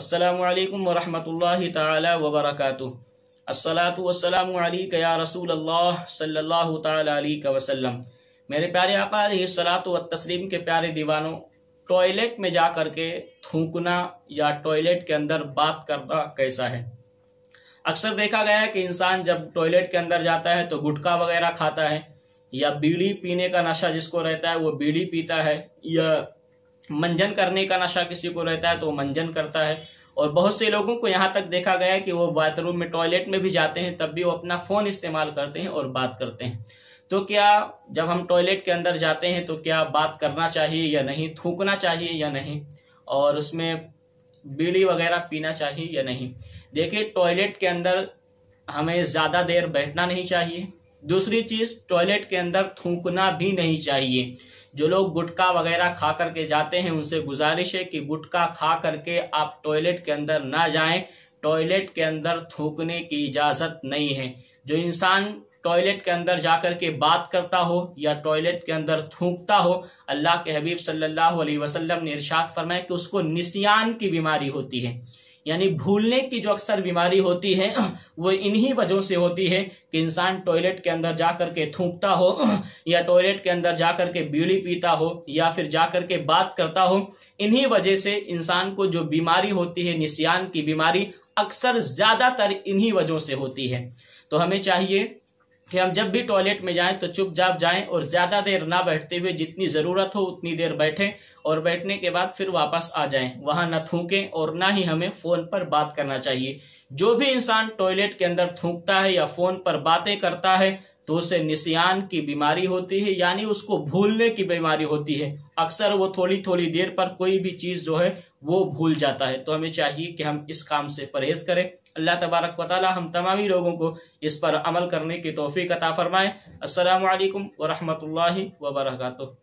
السلام علیکم ورحمت اللہ تعالی وبرکاتہ السلاۃ علیکہ یا رسول اللہ صلی اللہ تعالی علیہ وسلم میرے پیارے آکاریہ صلاح و تسلیم کے پیارے دیوانوں ٹوائلٹ میں جا کر کے تھونکنا یا ٹوائلٹ کے اندر بات کرنا کیسا ہے اکثر دیکھا گیا ہے کہ انسان جب ٹوائلٹ کے اندر جاتا ہے تو گٹکا وغیرہ کھاتا ہے یا بیڑی پینے کا نشہ جس کو رہتا ہے وہ بیڑی پیتا ہے یا منجن کرنے کا نشہ کسی کو رہتا ہے تو وہ منجن کرتا ہے اور بہت سے لوگوں کو یہاں تک دیکھا گیا ہے کہ وہ باتھ روم میں ٹوائلٹ میں بھی جاتے ہیں تب بھی وہ اپنا فون استعمال کرتے ہیں اور بات کرتے ہیں تو کیا جب ہم ٹوائلٹ کے اندر جاتے ہیں تو کیا بات کرنا چاہیے یا نہیں تھوکنا چاہیے یا نہیں اور اس میں بیڑی وغیرہ پینا چاہیے یا نہیں دیکھیے ٹوائلٹ کے اندر ہمیں زیادہ دیر بیٹھنا نہیں چاہیے دوسری چیز ٹوائلٹ کے اندر تھوکنا بھی نہیں چاہیے جو لوگ گٹکا وغیرہ کھا کر کے جاتے ہیں ان سے گزارش ہے کہ گٹکا کھا کر کے آپ ٹوائلٹ کے اندر نہ جائیں ٹوائلٹ کے اندر تھوکنے کی اجازت نہیں ہے جو انسان ٹوائلٹ کے اندر جا کر کے بات کرتا ہو یا ٹوائلٹ کے اندر تھوکتا ہو اللہ کے حبیب صلی اللہ علیہ وسلم نے ارشاد فرمائے کہ اس کو نسیان کی بیماری ہوتی ہے یعنی بھولنے کی جو اکثر بیماری ہوتی ہے وہ انہی وجہ سے ہوتی ہے کہ انسان ٹوائلٹ کے اندر جا کر کے تھوکتا ہو یا ٹوائلٹ کے اندر جا کر کے بیڑی پیتا ہو یا پھر جا کر کے بات کرتا ہو انہی وجہ سے انسان کو جو بیماری ہوتی ہے نسیان کی بیماری اکثر زیادہ تر انہی وجہ سے ہوتی ہے تو ہمیں چاہیے کہ ہم جب بھی ٹوائلٹ میں جائیں تو چپ جاپ جائیں اور زیادہ دیر نہ بیٹھتے ہوئے جتنی ضرورت ہو اتنی دیر بیٹھیں اور بیٹھنے کے بعد پھر واپس آ جائیں وہاں نہ تھوکیں اور نہ ہی ہمیں فون پر بات کرنا چاہیے جو بھی انسان ٹوائلٹ کے اندر تھوکتا ہے یا فون پر باتیں کرتا ہے تو اسے نسیان کی بیماری ہوتی ہے یعنی اس کو بھولنے کی بیماری ہوتی ہے اکثر وہ تھوڑی تھوڑی دیر پر کوئی بھی چیز جو ہے وہ بھول جاتا ہے تو ہمیں چاہیے کہ ہم اس کام سے پرہیز کریں اللہ تبارک و تعالی ہم تمامی لوگوں کو اس پر عمل کرنے کی توفیق عطا فرمائیں السلام علیکم ورحمۃ اللہ وبرکاتہ